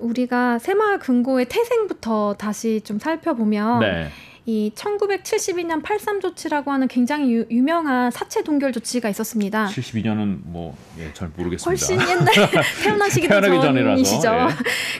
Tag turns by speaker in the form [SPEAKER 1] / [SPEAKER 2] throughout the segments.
[SPEAKER 1] 우리가 새마을 금고의 태생부터 다시 좀 살펴보면 네. 이 1972년 83 조치라고 하는 굉장히 유, 명한 사체 동결 조치가 있었습니다.
[SPEAKER 2] 72년은 뭐잘 예, 모르겠습니다. 훨씬 옛날 태어나시기도 전이시죠. 예.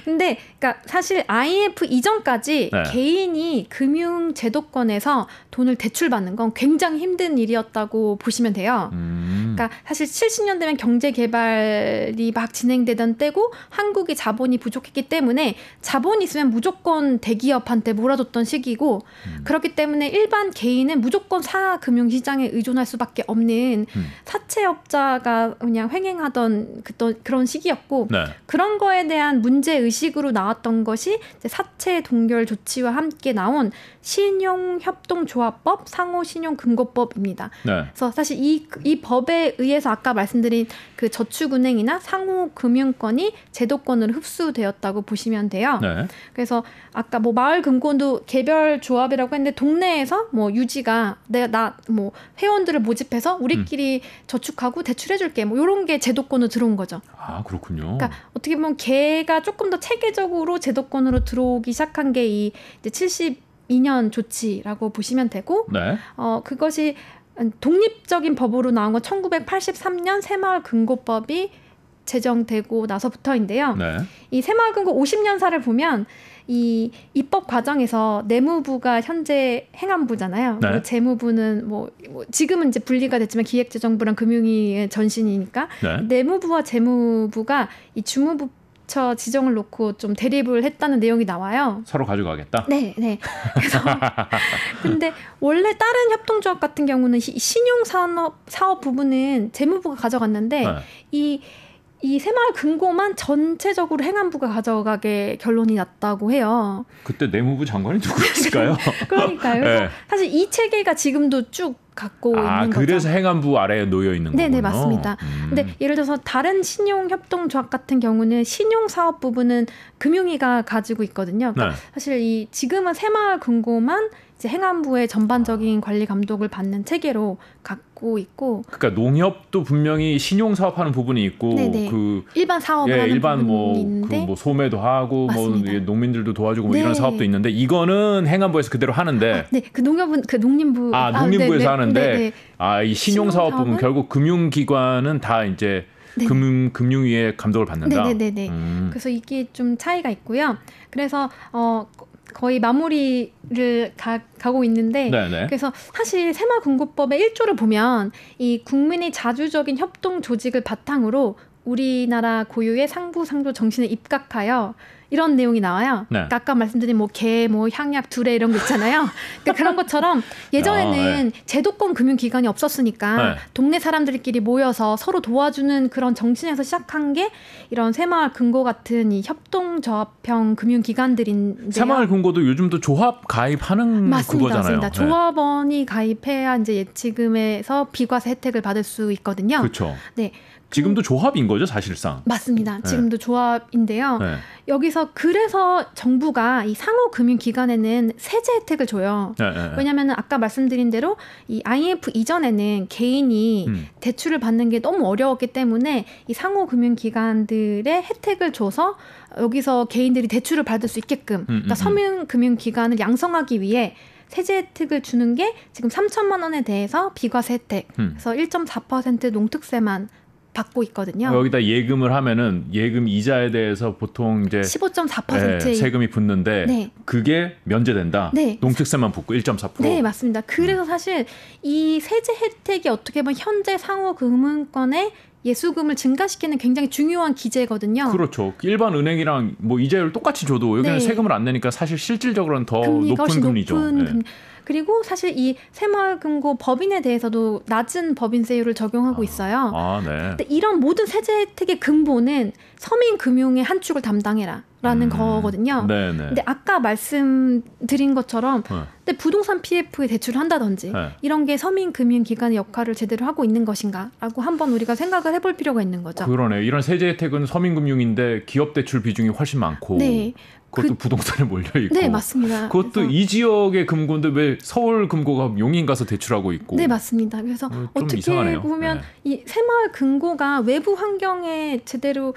[SPEAKER 1] 근데 그러니까 사실 IMF 이전까지 네. 개인이 금융 제도권에서 돈을 대출받는 건 굉장히 힘든 일이었다고 보시면 돼요. 음. 그러니까 사실 70년대면 경제 개발이 막 진행되던 때고 한국이 자본이 부족했기 때문에 자본이 있으면 무조건 대기업한테 몰아줬던 시기고 음. 음. 그렇기 때문에 일반 개인은 무조건 사금융시장에 의존할 수밖에 없는 음. 사채업자가 그냥 횡행하던 그던 그런 시기였고 네. 그런 거에 대한 문제 의식으로 나왔던 것이 사채 동결 조치와 함께 나온 신용협동조합법 상호신용금고법입니다. 네. 그래서 사실 이 이 법에 의해서 아까 말씀드린 그 저축은행이나 상호금융권이 제도권으로 흡수되었다고 보시면 돼요. 네. 그래서 아까 뭐 마을금고도 개별 조합이라 모집라고 했는데 동네에서 뭐 유지가 내가 나 뭐 회원들을 모집해서 우리끼리 음. 저축하고 대출해줄게 뭐요런게 제도권으로 들어온 거죠.
[SPEAKER 2] 아 그렇군요. 그러니까
[SPEAKER 1] 어떻게 보면 개가 조금 더 체계적으로 제도권으로 들어오기 시작한 게이 이제 72년 조치라고 보시면 되고, 네. 어 그것이 독립적인 법으로 나온 건 1983년 새마을 근고법이 제정되고 나서부터인데요. 네. 이 새마을금고 50년사를 보면 이 입법 과정에서 내무부가 현재 행안부잖아요. 네. 뭐 재무부는 뭐, 뭐, 지금은 이제 분리가 됐지만 기획재정부랑 금융위의 전신이니까 네. 내무부와 재무부가 이 주무부 처 지정을 놓고 좀 대립을 했다는 내용이 나와요.
[SPEAKER 2] 서로 가져가겠다. 네, 네. 그래 근데
[SPEAKER 1] 원래 다른 협동조합 같은 경우는 신용 산업 사업 부분은 재무부가 가져갔는데 네. 이이 새마을 금고만 전체적으로 행안부가 가져가게 결론이 났다고 해요.
[SPEAKER 2] 그때 내무부 장관이 누구였을까요?
[SPEAKER 1] 그러니까요. 네. 사실 이 체계가 지금도 쭉 갖고 아, 있는 거죠.
[SPEAKER 2] 그래서 행안부 아래에 놓여 있는 네, 네, 거군요. 네, 맞습니다.
[SPEAKER 1] 음. 근데 예를 들어서 다른 신용 협동 조합 같은 경우는 신용 사업 부분은 금융위가 가지고 있거든요. 그러니까 네. 사실 이 지금은 새마을 금고만 이제 행안부의 전반적인 아. 관리 감독을 받는 체계로 각 갖고 있고.
[SPEAKER 2] 그러니까 농협도 분명히 신용 사업하는 부분이 있고 네네. 그
[SPEAKER 1] 일반 사업을 예, 하는
[SPEAKER 2] 일반 뭐그뭐 그뭐 소매도 하고 뭐 맞습니다. 뭐 농민들도 도와주고 뭐 네. 이런 사업도 있는데 이거는 행안부에서 그대로 하는데. 아, 네,
[SPEAKER 1] 그 농협은 그 농림부 아, 아 네, 농림부에서 네. 네, 아, 하는데
[SPEAKER 2] 아이 신용 사업 부분 결국 금융기관은 다 이제. 네 금융 금융위에 감독을 받는다. 네네네. 음.
[SPEAKER 1] 그래서 이게 좀 차이가 있고요. 그래서 어 거의 마무리를 가, 가고 있는데 네네. 네. 그래서 사실 새마군구법의 1조를 보면 이 국민의 자주적인 협동 조직을 바탕으로 우리나라 고유의 상부상조 정신을 입각하여 이런 내용이 나와요. 네. 그러니까 아까 말씀드린 뭐 개, 뭐 향약, 두레 이런 거 있잖아요. 그러니까 그런 것처럼 예전에는 어, 네. 제도권 금융기관이 없었으니까 네. 동네 사람들끼리 모여서 서로 도와주는 그런 정신에서 시작한 게 이런 새마을 금고 같은 이 협동조합형 금융기관들인 새마을
[SPEAKER 2] 금고도 요즘도 조합 가입하는 맞습니다, 그거잖아요. 맞습니다. 네.
[SPEAKER 1] 조합원이 가입해야 이제 예치금에서 비과세 혜택을 받을 수 있거든요. 그렇죠. 네.
[SPEAKER 2] 지금도 조합인 거죠, 사실상.
[SPEAKER 1] 맞습니다. 네. 지금도 조합인데요. 네. 여기서 그래서 정부가 이 상호 금융 기관에는 세제 혜택을 줘요. 네, 네, 네. 왜냐하면 아까 말씀드린 대로 이 IMF 이전에는 개인이 음. 대출을 받는 게 너무 어려웠기 때문에 이 상호 금융 기관들의 혜택을 줘서 여기서 개인들이 대출을 받을 수 있게끔 음, 그러니까 음, 음. 서민 금융 기관을 양성하기 위해 세제 혜택을 주는 게 지금 3천만 원에 대해서 비과세 혜택, 그래서 1.4% 농특세만 받고 있거든요. 어, 여기다
[SPEAKER 2] 예금을 하면은 예금 이자에 대해서 보통 이제
[SPEAKER 1] 15.4% 예, 세금이
[SPEAKER 2] 붙는데 네. 그게 면제된다. 네. 농특세만 붙고 1.4%. 네,
[SPEAKER 1] 맞습니다. 그래서 음. 사실 이 세제 혜택이 어떻게 보면 현재 상호 금융권의 예수금을 증가시키는 굉장히 중요한 기제거든요.
[SPEAKER 2] 그렇죠. 일반 은행이랑 뭐 이자율 똑같이 줘도 여기는 네. 세금을 안 내니까 사실 실질적으로는 더 높은 금리죠. 높은 금... 네.
[SPEAKER 1] 그리고 사실 이 새마을금고 법인에 대해서도 낮은 법인세율을 적용하고 아, 있어요. 아, 아, 네. 근데 이런 모든 세제 혜택의 근본은 서민금융의 한 축을 담당해라. 라는 음. 거거든요. 네네. 네. 근데 아까 말씀드린 것처럼 네. 근데 부동산 PF에 대출을 한다든지 네. 이런 게 서민 금융 기관의 역할을 제대로 하고 있는 것인가라고 한번 우리가 생각을 해볼 필요가 있는 거죠.
[SPEAKER 2] 그러네. 이런 세제 혜택은 서민 금융인데 기업 대출 비중이 훨씬 많고 네. 그것도 그, 부동산에 몰려 있고. 네,
[SPEAKER 1] 맞습니다. 그것도 그래서,
[SPEAKER 2] 이 지역의 금고인데 왜 서울 금고가 용인 가서 대출하고 있고.
[SPEAKER 1] 네, 맞습니다. 그래서 어, 떻게 보면 네. 이 새마을 금고가 외부 환경에 제대로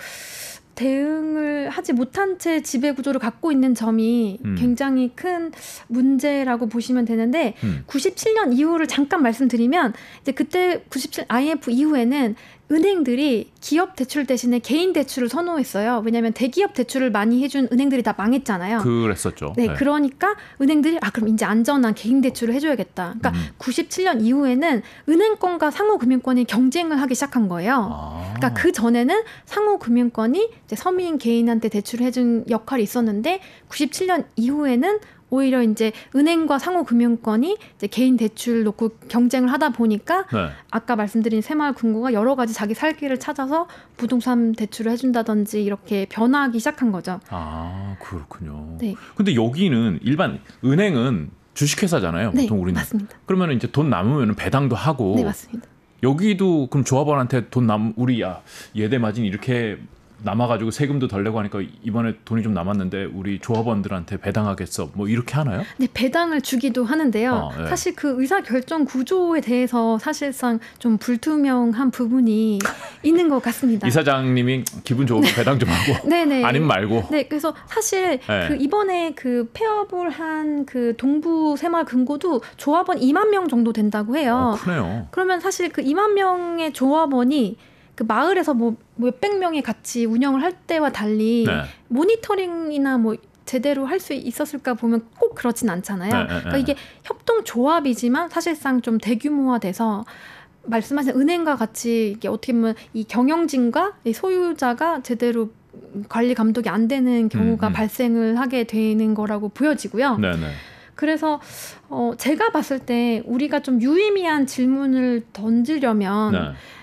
[SPEAKER 1] 대응을 하지 못한 채 지배 구조를 갖고 있는 점이 음. 굉장히 큰 문제라고 보시면 되는데 음. 97년 이후를 잠깐 말씀드리면 이제 그때 97 IMF 이후에는 은행들이 기업 대출 대신에 개인 대출을 선호했어요. 왜냐하면 대기업 대출을 많이 해준 은행들이 다 망했잖아요.
[SPEAKER 2] 그랬었죠. 네, 네.
[SPEAKER 1] 그러니까 은행들이 아 그럼 이제 안전한 개인 대출을 해줘야겠다. 그러니까 음. 97년 이후에는 은행권과 상호금융권이 경쟁을 하기 시작한 거예요. 아. 그러니까 그 전에는 상호금융권이 이제 서민 개인한테 대출을 해준 역할이 있었는데 97년 이후에는 오히려 이제 은행과 상호금융권이 이제 개인 대출 놓고 경쟁을 하다 보니까 네. 아까 말씀드린 새마을금고가 여러 가지 자기 살 길을 찾아서 부동산 대출을 해준다든지 이렇게 변화하기 시작한 거죠.
[SPEAKER 2] 아 그렇군요. 네. 근데 여기는 일반 은행은 주식회사잖아요. 네, 보통 우리는. 맞습니다. 그러면 이제 돈 남으면 배당도 하고. 네 맞습니다. 여기도 그럼 조합원한테 돈 남 우리 야 예대 마진 이렇게 남아가지고 세금도 덜 내고 하니까 이번에 돈이 좀 남았는데 우리 조합원들한테 배당하겠어 뭐 이렇게 하나요?
[SPEAKER 1] 네 배당을 주기도 하는데요. 어, 네. 사실 그 의사 결정 구조에 대해서 사실상 좀 불투명한 부분이 있는 것 같습니다.
[SPEAKER 2] 이사장님이 기분 좋으면 네. 배당 좀 하고 네네 아니 말고.
[SPEAKER 1] 네 그래서 사실 네. 그 이번에 그 폐업을 한 그 동부 새마을 금고도 조합원 2만 명 정도 된다고 해요. 어, 크네요. 그러면 사실 그 2만 명의 조합원이 그 마을에서 뭐, 뭐 몇백 명이 같이 운영을 할 때와 달리 네. 모니터링이나 뭐 제대로 할 수 있었을까 보면 꼭 그렇진 않잖아요. 네, 네 그러니까 네. 이게 협동 조합이지만 사실상 좀 대규모화돼서 말씀하신 은행과 같이 이게 어떻게 보면 이 경영진과 이 소유자가 제대로 관리 감독이 안 되는 경우가 음, 음. 발생을 하게 되는 거라고 보여지고요. 네, 네. 그래서 어, 제가 봤을 때 우리가 좀 유의미한 질문을 던지려면 네.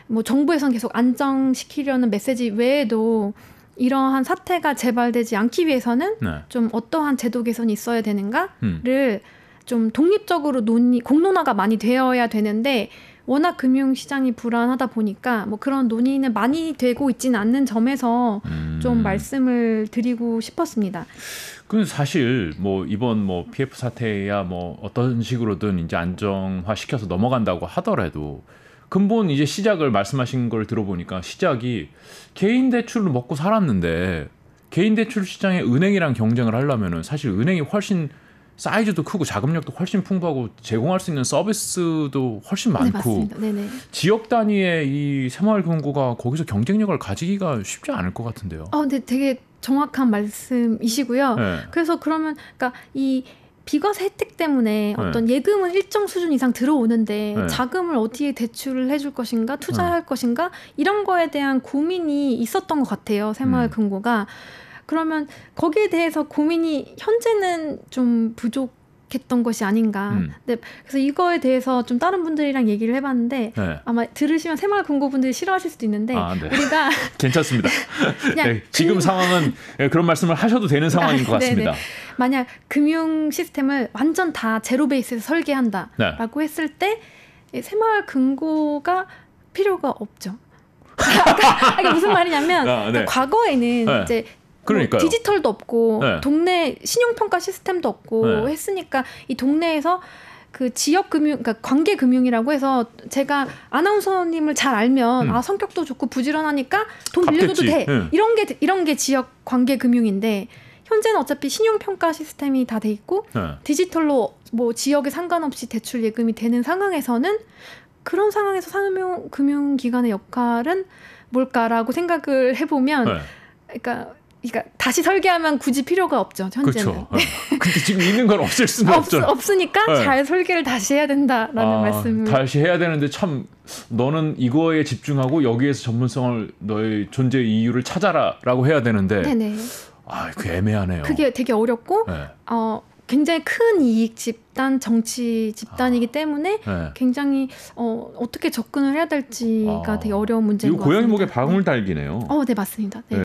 [SPEAKER 1] 뭐 정부에선 계속 안정시키려는 메시지 외에도 이러한 사태가 재발되지 않기 위해서는 네. 좀 어떠한 제도 개선이 있어야 되는가를 음. 좀 독립적으로 논의 공론화가 많이 되어야 되는데 워낙 금융 시장이 불안하다 보니까 뭐 그런 논의는 많이 되고 있지는 않는 점에서 음. 좀 말씀을 드리고 싶었습니다.
[SPEAKER 2] 그건 사실 뭐 이번 뭐 PF 사태야 뭐 어떤 식으로든 이제 안정화 시켜서 넘어간다고 하더라도 근본 이제 시작을 말씀하신 걸 들어보니까 시작이 개인 대출로 먹고 살았는데 개인 대출 시장에 은행이랑 경쟁을 하려면은 사실 은행이 훨씬 사이즈도 크고 자금력도 훨씬 풍부하고 제공할 수 있는 서비스도 훨씬 네, 많고 네, 네, 지역 단위의 이 새마을금고가 거기서 경쟁력을 가지기가 쉽지 않을 것 같은데요.
[SPEAKER 1] 아, 근데 되게 정확한 말씀이시고요. 네. 그래서 그러면 그러니까 이 비과세 혜택 때문에 네. 어떤 네. 예금은 일정 수준 이상 들어오는데 네. 자금을 어디에 대출을 해줄 것인가 투자할 것인가 이런 거에 대한 고민이 있었던 것 같아요 새마을금고가. 음. 그러면 거기에 대해서 고민이 현재는 좀 부족. 했던 것이 아닌가. 음. 근데 네, 그래서 이거에 대해서 좀 다른 분들이랑 얘기를 해봤는데 네. 아마 들으시면 새마을 공고분들이 싫어하실 수도 있는데 아, 네. 우리가
[SPEAKER 2] 괜찮습니다. 네, 지금 금... 상황은 예, 그런 말씀을 하셔도 되는 아, 상황인 것 네, 네. 같습니다.
[SPEAKER 1] 만약 금융 시스템을 완전 다 제로 베이스에서 설계한다라고 했을 때 새마을 금고가 필요가 없죠. 그러니까 이게 그러니까 무슨 말이냐면 아, 네. 그 과거에는 네. 이제 뭐 그러니까뭐 디지털도 없고 네. 동네 신용평가 시스템도 없고 네. 했으니까 이 동네에서 그 지역 금융, 그러니까 관계 금융이라고 해서 제가 아나운서님을 잘 알면 음. 아 성격도 좋고 부지런하니까 돈 빌려줘도 돼 네. 이런 게 이런 게 지역 관계 금융인데 현재는 어차피 신용평가 시스템이 다 돼 있고 네. 디지털로 뭐 지역에 상관없이 대출 예금이 되는 상황에서는 그런 상황에서 산업용 금융기관의 역할은 뭘까라고 생각을 해보면 네. 그러니까 그러니까 다시 설계하면 굳이 필요가 없죠 현재는. 그렇죠.
[SPEAKER 2] 네. 근데 지금 있는 건 없을 수는 없, 없죠. 없으니까 네. 잘
[SPEAKER 1] 설계를 다시 해야 된다라는 아, 말씀을. 다시
[SPEAKER 2] 해야 되는데 참 너는 이거에 집중하고 여기에서 전문성을 너의 존재 이유를 찾아라라고 해야 되는데. 네네. 아그 애매하네요. 그게
[SPEAKER 1] 되게 어렵고 네. 어 굉장히 큰 이익 집단 정치 집단이기 아, 때문에 아, 네. 굉장히 어, 어떻게 접근을 해야 될지가 아, 되게 어려운
[SPEAKER 2] 문제인 것 같아요. 고양이 목에 방울 네. 달기네요. 어, 네 맞습니다. 네. 네.